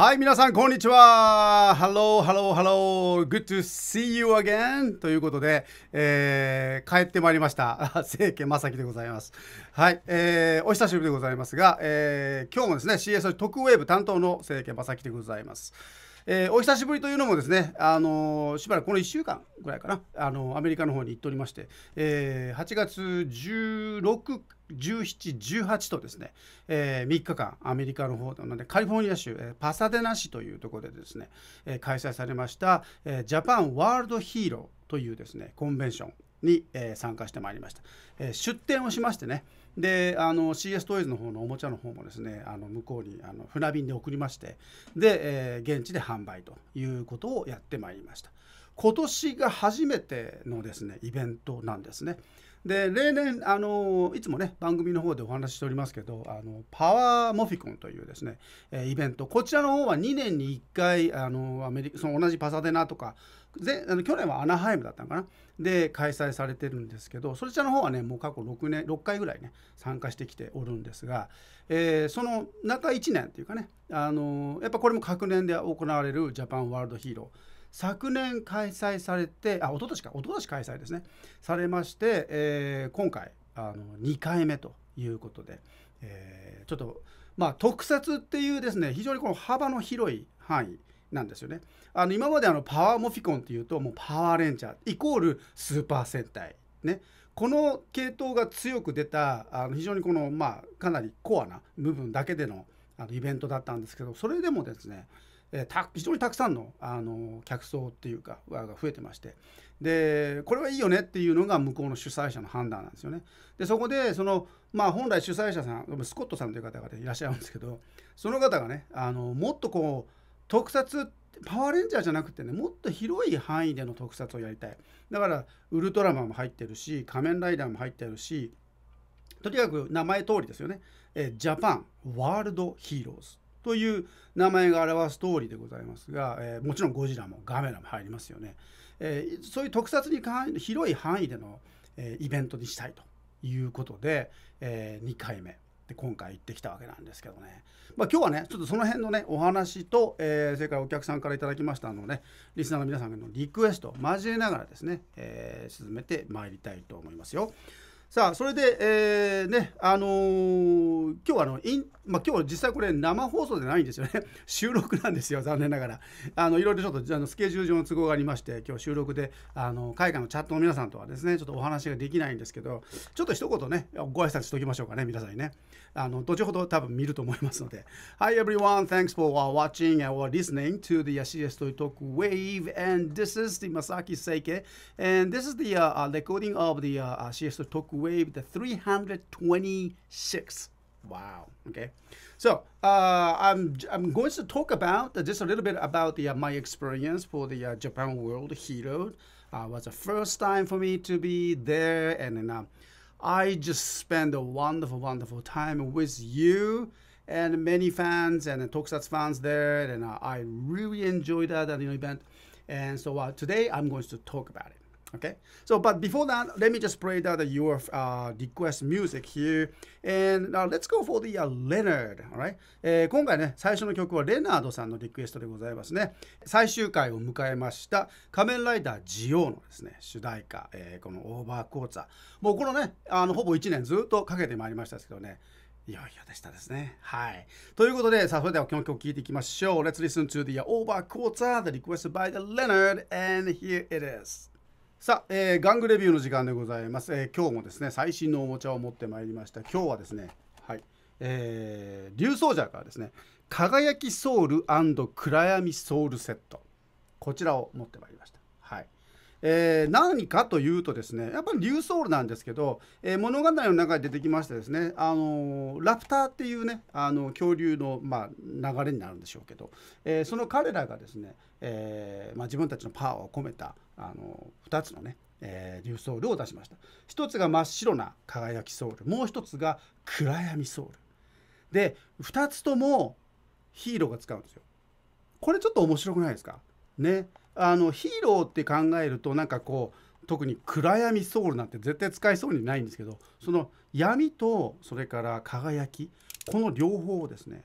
はい、皆さん、こんにちは。Hello, hello, hello. Good to see you again. ということで、えー、帰ってまいりました。清家正樹でございます。はい、えー、お久しぶりでございますが、えー、今日もですね、CS 特ウェーブ担当の清家正樹でございます。えー、お久しぶりというのもですね、あのー、しばらくこの1週間ぐらいかな、あのー、アメリカの方に行っておりまして、えー、8月16 17、18とですね、えー、3日間アメリカの方なのでカリフォルニア州、えー、パサデナ市というところでですね、えー、開催されました、えー、ジャパンワールドヒーローというですねコンベンションに、えー、参加してまいりました、えー、出展をしましてねであの CS トイズの方のおもちゃの方もですねあの向こうにあの船便で送りましてで、えー、現地で販売ということをやってまいりました今年が初めてのですねイベントなんですね。で例年あのいつもね番組の方でお話ししておりますけどあのパワーモフィコンというですね、えイベントこちらの方は2年に1回あのアメリカその同じパサデナとかぜあの去年はアナハイムだったのかなで開催されてるんですけどそちらの方はねもう過去6年6回ぐらいね参加してきておるんですが、えー、その中1年っていうかねあのやっぱこれも各年で行われるジャパンワールドヒーロー昨年開催されてあ一昨年か一昨年開催ですねされまして、えー、今回あの2回目ということで、えー、ちょっとまあ特撮っていうですね非常にこの幅の広い範囲なんですよねあの今まであのパワーモフィコンっていうともうパワーレンジャーイコールスーパー戦隊ねこの系統が強く出たあの非常にこのまあかなりコアな部分だけでのあのイベントだったんですけどそれでもですねえた非常にたくさんのあの客層っていうかが増えてましてでこれはいいよねっていうのが向こうの主催者の判断なんですよね。でそこでその、まあ、本来主催者さんスコットさんという方がいらっしゃるんですけどその方がねあのもっとこう特撮パワーレンジャーじゃなくてねもっと広い範囲での特撮をやりたいだからウルトラマンも入ってるし仮面ライダーも入ってるしとにかく名前通りですよね、えジャパンワールドヒーローズという名前が表す通りでございますが、えー、もちろんゴジラもガメラも入りますよね、えー、そういう特撮に広い範囲での、えイベントにしたいということで、え2回目で今回行ってきたわけなんですけどね、まあ、今日はねちょっとその辺のねお話と、えー、それからお客さんから頂きましたのねリスナーの皆さんのリクエストを交えながらですね、えー、進めてまいりたいと思いますよ。さあそれで、えー、ねあのー、今日はあのインまあ、今日実際これ生放送でないんですよね 収録なんですよ残念ながらあのいろいろちょっとあのスケジュール上の都合がありまして今日収録であの海外のチャットの皆さんとはですねちょっとお話ができないんですけどちょっと一言ねご挨拶しておきましょうかね皆さんにねあの後ほど多分見ると思いますので Hi everyone thanks for watching or listening to the CS t o Talk Wave and this is the Masaki Seike and this is the uh, recording of the s h CS Toy Talk Wave the 326 Wow. Okay. So uh, I'm I'm going to talk about uh, just a little bit about the uh, my experience for the uh, Japan World Hero. It uh, was the first time for me to be there, and then um, I just spent a wonderful, wonderful time with you and many fans and uh, Tokusatsu fans there, and uh, I really enjoyed that, that event. And so today I'm going to talk about it. Okay, so but before that, let me just play that your uh, request music here, and n o let's go for the、uh, Leonard. Alright, えー、今回ね最初の曲はレナードさんのリクエストでございますね。最終回を迎えました仮面ライダージオのですね主題歌、えー、このオーバーコーツァー。もうこのねあのほぼ1年ずっとかけてまいりましたけどね。いよいよでしたですね。はい。ということで、さあ、それでは今日曲聴いていきましょう。Let's listen to the Over Quarter, the request by the Leonard, and here it is. さあ、えー、玩具レビューの時間でございます、えー、今日もですね最新のおもちゃを持ってまいりました今日はですねはいえー、竜奏者からですね輝きソウル暗闇ソウルセットこちらを持ってまいりましたえー、何かというとですねやっぱりリューソウルなんですけど、えー、物語の中で出てきましてですね、あのー、ラプターっていうねあの恐竜の、まあ、流れになるんでしょうけど、えー、その彼らがですね、えまあ、自分たちのパワーを込めた、あの2つのねえー、リューソウルを出しました一つが真っ白な輝きソウルもう一つが暗闇ソウルで2つともヒーローが使うんですよこれちょっと面白くないですかねあのヒーローって考えるとなんかこう特に暗闇ソウルなんて絶対使いそうにないんですけどその闇とそれから輝きこの両方をですね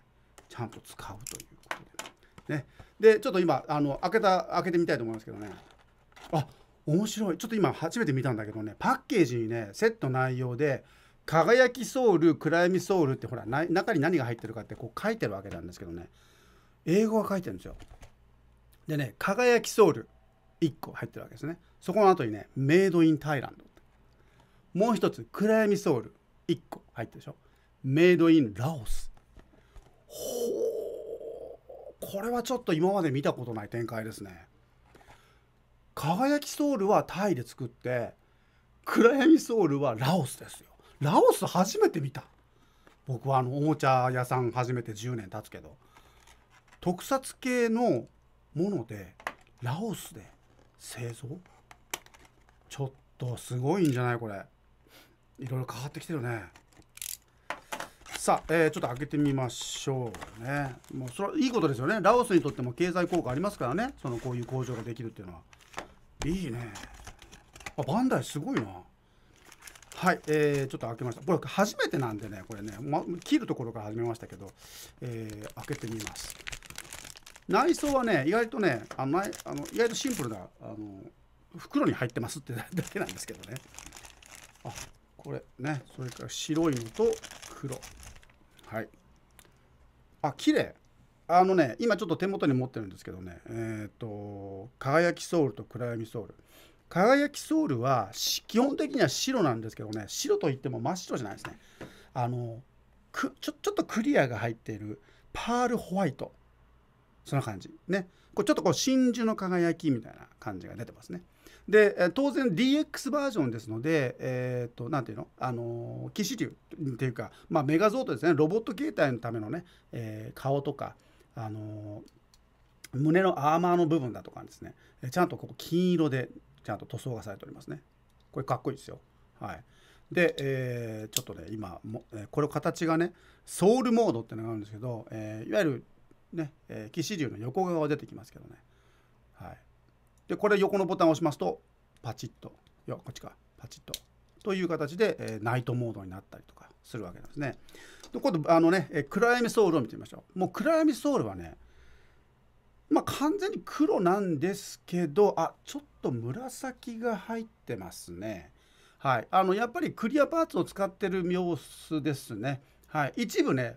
ちゃんと使うということでねでちょっと今あの開けた開けてみたいと思いますけどねあ面白いちょっと今初めて見たんだけどねパッケージにねセット内容で「輝きソウル暗闇ソウル」ってほら中に何が入ってるかってこう書いてるわけなんですけどね英語が書いてるんですよでね、輝きソウル1個入ってるわけですね。そこの後にね、メイドインタイランド。もう一つ、暗闇ソウル1個入ってるでしょ。メイドインラオス。ほう。これはちょっと今まで見たことない展開ですね。輝きソウルはタイで作って、暗闇ソウルはラオスですよ。ラオス初めて見た。僕はあのおもちゃ屋さん始めて10年経つけど特撮系のものでラオスで製造ちょっとすごいんじゃないこれいろいろ変わってきてるねさあ、えー、ちょっと開けてみましょうねもうそれはいいことですよねラオスにとっても経済効果ありますからねそのこういう工場ができるっていうのはいいねあバンダイすごいなはい、えー、ちょっと開けましたこれ初めてなんでねこれね、ま、切るところから始めましたけど、えー、開けてみます内装はね意外とねあのあの意外とシンプルなあの袋に入ってますってだ けなんですけどねあこれねそれから白いのと黒はいあ綺麗あのね今ちょっと手元に持ってるんですけどねえっ、ー、と輝きソウルと暗闇ソウル輝きソウルは基本的には白なんですけどね白といっても真っ白じゃないですねあのちょちょっとクリアが入っているパールホワイトそんな感じねこれちょっとこう真珠の輝きみたいな感じが出てますねで当然 DX バージョンですので、えーと、なんていうの、あのー、騎流っていうか、まあ、メガゾートですねロボット形態のためのね、えー、顔とか、あのー、胸のアーマーの部分だとかですねちゃんとここ金色でちゃんと塗装がされておりますねこれかっこいいですよはいで、えー、ちょっとね今も、えこれ形がねソウルモードってのがあるんですけど、えー、いわゆるね、えー、士竜の横側が出てきますけどね。はい、でこれ横のボタンを押しますとパチッといやこっちかパチッとという形で、えー、ナイトモードになったりとかするわけなんですね。で今度あのね、えー、暗闇ソウルを見てみましょう。もう暗闇ソウルはねまあ完全に黒なんですけどあちょっと紫が入ってますね。はい、あのやっぱりクリアパーツを使ってる様子ですね。はい、一部ね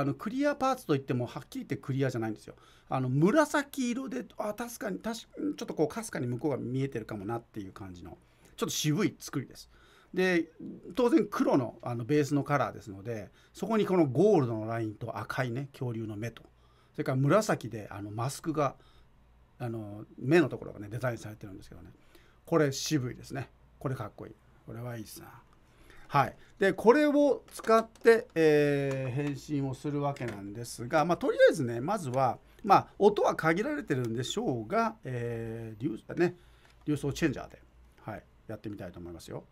あのクリアパーツといってもはっきり言ってクリアじゃないんですよ。あの紫色であ確かに確ちょっとこうかすかに向こうが見えてるかもなっていう感じのちょっと渋い作りです。で当然黒のあのベースのカラーですのでそこにこのゴールドのラインと赤いね恐竜の目とそれから紫であのマスクがあの目のところがねデザインされてるんですけどねこれ渋いですねこれかっこいいこれはいいっすな。はい、でこれを使って、えー、返信をするわけなんですが、まあ、とりあえずねまずは、まあ、音は限られてるんでしょうが、えー、流ね、流送チェンジャーで、はい、やってみたいと思いますよ。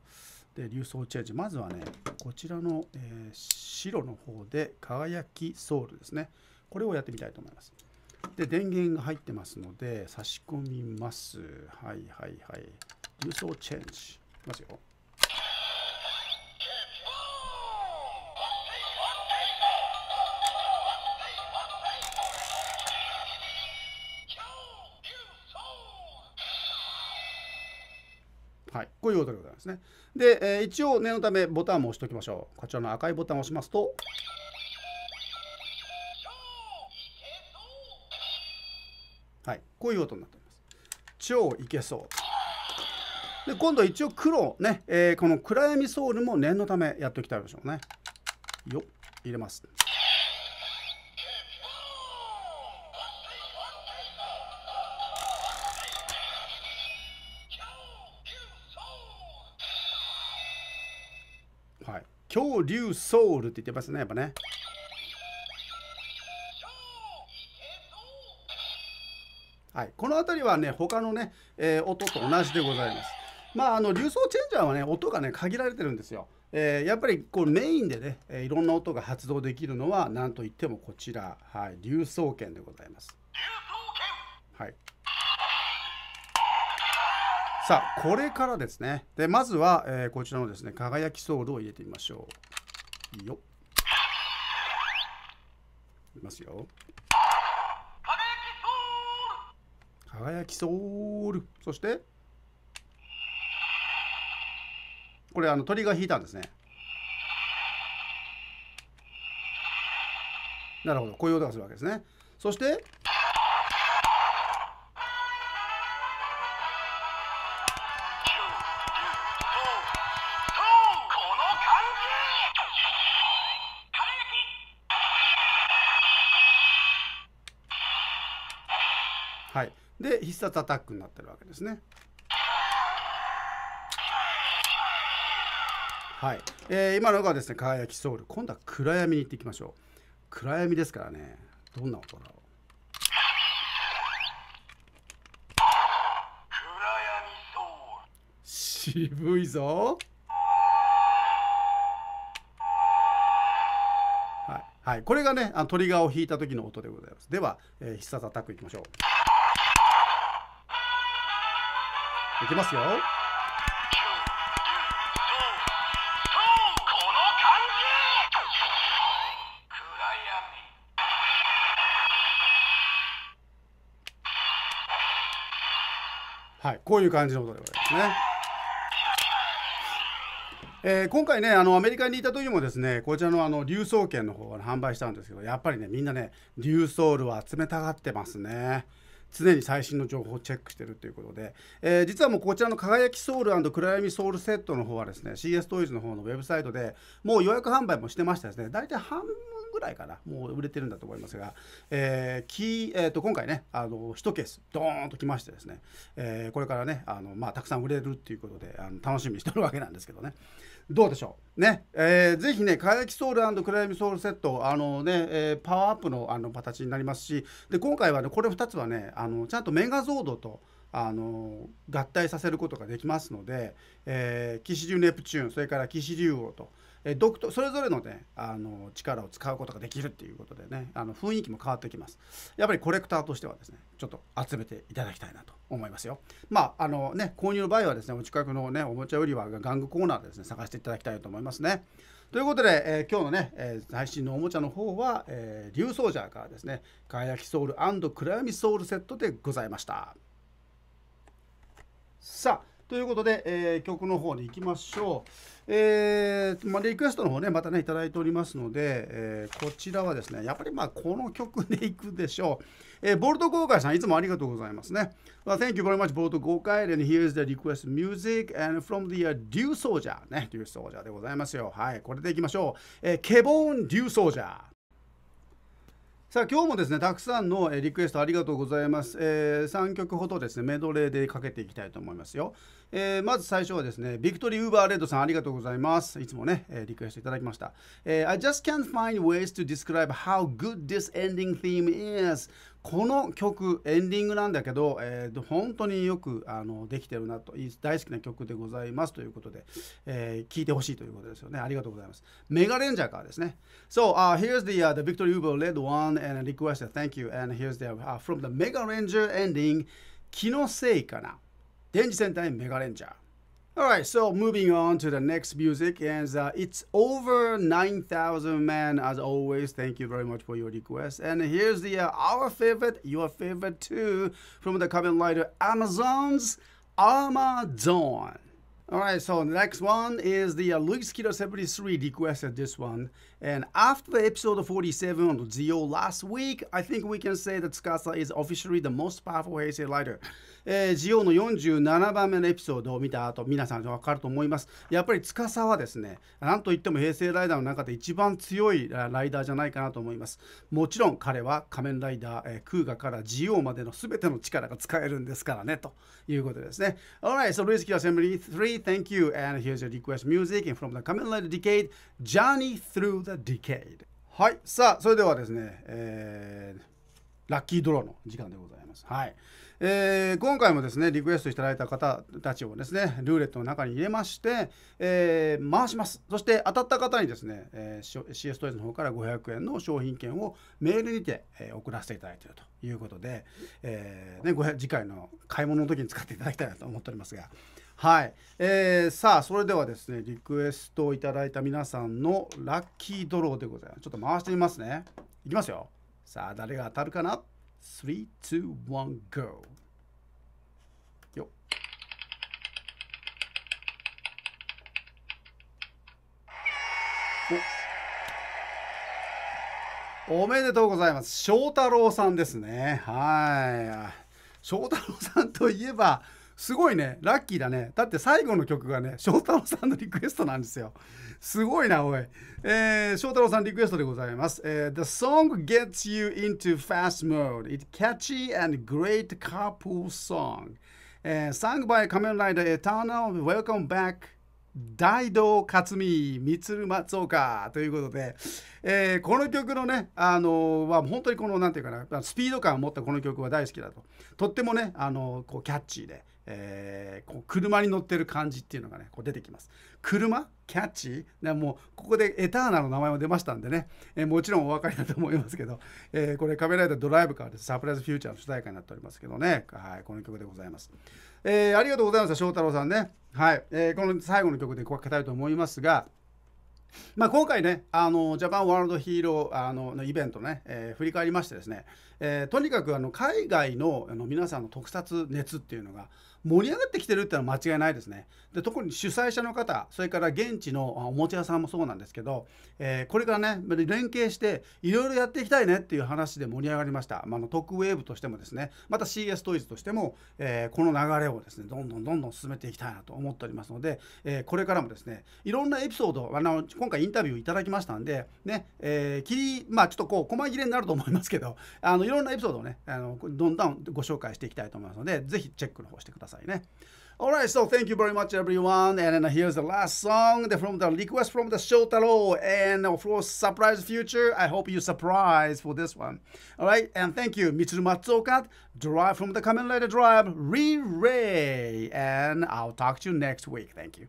で流送チェンジまずはねこちらの、えー、白の方で輝きソウルですねこれをやってみたいと思います。で電源が入ってますので差し込みます。はいはいはい。送チェンジ。いきますよ。こういうことでございますね。で、えー、一応念のためボタンも押しておきましょう。こちらの赤いボタンを押しますと、はい、こういう音になっております。超いけそう。で、今度一応黒ね、えー、この暗闇ソウルも念のためやっておきたいでしょうね。よ入れます。恐竜ソウルって言ってますね、やっぱね。はい、この辺りはね、他のね、えー、音と同じでございます。まあ、あの、流送チェンジャーはね、音がね、限られてるんですよ。えー、やっぱりこうメインでね、えー、いろんな音が発動できるのは、なんといってもこちら、はい、流送剣でございます。はい。さあこれからですねでまずは、えー、こちらのですね輝きソードを入れてみましょうよいますよ輝きソールそしてこれあの鳥が引いたんですねなるほどこういう音がするわけですねそして必殺アタックになってるわけですね。はい、えー、今のがですね輝きソウル今度は暗闇に行っていきましょう暗闇ですからねどんな音だろう暗闇渋いぞはい、はい、これがねトリガーを引いた時の音でございますでは、えー、必殺アタックいきましょういきますよはいこういう感じのとでございますねえー、今回ねあのアメリカにいた時もですねこちらのあの流送券の方を販売したんですけどやっぱりねみんなね流ソールを集めたがってますね。常に最新の情報をチェックしているということで、えー、実はもうこちらの輝きソウル暗闇ソウルセットの方はですね CS トイズの方のウェブサイトでもう予約販売もしてましたですね大体半分ぐらいかなもう売れてるんだと思いますが、えーキえー、と今回ねあの1ケースドーンときましてですね、えー、これからねあの、まあ、たくさん売れるっていうことであの楽しみにしてるわけなんですけどねどうでしょうねえー、ぜひね、輝きソウル暗闇ソウルセット、あのねえー、パワーアップのあの形になりますし、で今回はね、これ2つはね、あのちゃんとメガゾードと。あの合体させることができますので、えー、騎士竜ネプチューンそれから騎士竜王とえ独特それぞれのねあの力を使うことができるっていうことでねあの雰囲気も変わってきますやっぱりコレクターとしてはですねちょっと集めていただきたいなと思いますよまああのね購入の場合はですねお近くのねおもちゃ売り場玩具コーナーでですね探していただきたいと思いますねということで、えー、今日のね、えー、最新のおもちゃの方は、えー、リュウソージャーからですね輝きソウル暗闇ソウルセットでございましたさあということで、えー、曲の方に行きましょう。えー、まあ、リクエストの方ね、またね、いただいておりますので、えー、こちらはですね、やっぱりまあ、この曲でいくでしょう。えー、ボルト豪快さん、いつもありがとうございますね。Well, thank you very much, ボルト豪快。And here is the request music and from the、uh, Dew Soldier ね、Dew Soldier でございますよ。はい、これでいきましょう。えー、ケボン・デュー・ソージャー。さあ今日もですねたくさんのリクエストありがとうございます、えー、3曲ほどですねメドレーでかけていきたいと思いますよ、えー、まず最初はですねビクトリー・ウーバーレッドさんありがとうございますいつもね、えリクエストいただきました、えー、I just can't find ways to describe how good this ending theme is この曲エンディングなんだけど、えー、本当によくあのできてるなと大好きな曲でございますということで、えー、聞いてほしいということですよねありがとうございますメガレンジャーからですね So、uh, here's the,、uh, the Victor h u e r r e d one and request thank you and here's the、uh, from the Mega Ranger ending 気のせいかな電磁戦隊メガレンジャー All right, so moving on to the next music, and uh, it's over 9,000 man as always. Thank you very much for your request. And here's the uh, our favorite, your favorite too, from the common Lighter, Amazon's Amazon. a l right, so the next one is the uh, Luis Kira 73 requested this one. And after the episode 47 on the Zio last week, I think we can say that Tsukasa is officially the most powerful Heisei writer. えー、ジオの47番目のエピソードを見た後皆さん分かると思いますやっぱり司はですねなんといっても平成ライダーの中で一番強いライダーじゃないかなと思いますもちろん彼は仮面ライダー、えー、クーガからジオまでの全ての力が使えるんですからねということですね Alright so Luis Kira 73 thank you. And here's your request music from the Kamen Rider Decade, Journey Through the Decade. はい、さあ、それではですね、えー、ラッキードローの時間でございます。はい。えー、今回もですね、リクエストいただいた方たちをですね、ルーレットの中に入れまして、えー、回します。そして当たった方にですね、えー、CS トイズの方から500円の商品券をメールにて、えー、送らせていただいているということで、えーね、次回の買い物の時に使っていただきたいなと思っておりますが、はい、えー、さあそれではですねリクエストをいただいた皆さんのラッキードローでございますちょっと回してみますねいきますよさあ誰が当たるかな321 go よおおめでとうございます翔太郎さんですねはい翔太郎さんといえばすごいねラッキーだねだって最後の曲がね翔太郎さんのリクエストなんですよすごいなおい、えー、翔太郎さんリクエストでございます、えー、The song gets you into fast mode It's catchy and great carpool song、えー、Sung by 仮面ライダー Eternal Welcome back 大道克美満松岡ということで、えー、この曲のね、あのー、本当にこの何て言うかなスピード感を持ったこの曲は大好きだととってもね、あのー、こうキャッチーでえー、こう車に乗ってる感じっていうのがねこう出てきます車キャッチ、ね、もうここでエターナの名前も出ましたんでね、えー、もちろんお分かりだと思いますけど、えー、これカメライダードライブからですサプライズフューチャーの主題歌になっておりますけどねはいこの曲でございます、えありがとうございました翔太郎さんねはい、えこの最後の曲でかけたいと思いますがまあ、今回ね、あのジャパンワールドヒーローあののイベントね、えー、振り返りましてですね、えー、とにかくあの海外のあの皆さんの特撮熱っていうのが、盛り上がってきてるってのは間違いないですね。で特に主催者の方それから現地のおもちゃ屋さんもそうなんですけど、えー、これからね連携していろいろやっていきたいねっていう話で盛り上がりました、まあ、のトックウェーブとしてもですねまた CS トイズとしても、えー、この流れをですねどんどんどんどん進めていきたいなと思っておりますので、えー、これからもですねいろんなエピソードあの今回インタビューいただきましたんでね、え切りまあちょっとこう細切れになると思いますけどあのいろんなエピソードをねあのどんどんご紹介していきたいと思いますので是非チェックの方してください。Alright, so thank you very much, everyone. And here's the last song from the request from the Shotaro and of course, Surprise Future. I hope you surprised for this one. Alright, and thank you, Mitsuru Matsuoka, Drive from the Kamen Rider Drive, re Relay. And I'll talk to you next week. Thank you.